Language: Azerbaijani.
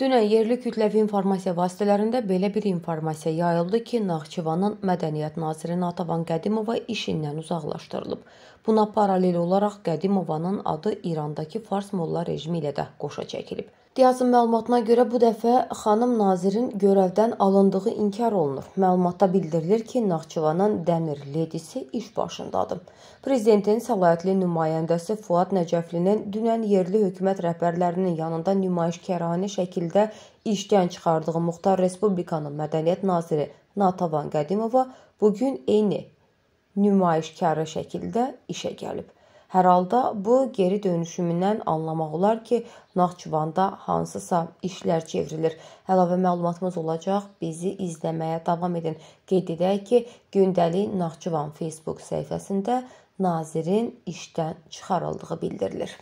Dünən yerli kütləvi informasiya vasitələrində belə bir informasiya yayıldı ki, Naxçıvanın Mədəniyyət naziri Natavan Qədimova işindən uzaqlaşdırılıb. Buna paralel olaraq Qədimovanın adı İrandakı Fars molla rejimi ilə də qoşa çəkilib. Diyazın məlumatına görə bu dəfə xanım nazirin görevdən alındığı inkar olunur. Məlumatda bildirilir ki, Naxçıvanın dəmir ledisi iş başındadır. Prezidentin səlahiyyətli nümayəndəsi Fuad Nəcəflinin dünən yerli hökumət rəhbərlərinin yanında nümayişkəranə şəkildə işdən çıxardığı Muxtar Respublikanın mədəniyyət naziri Natavan Qədimova bu gün eyni nümayişkarı şəkildə işə gəlib. Hər halda bu geri dönüşümündən anlamaq olar ki, Naxçıvanda hansısa işlər çevrilir. Əlavə məlumatımız olacaq. Bizi izləməyə davam edin. Qeyd edək ki, gündəlik Naxçıvan Facebook səhifəsində nazirin işdən çıxarıldığı bildirilir.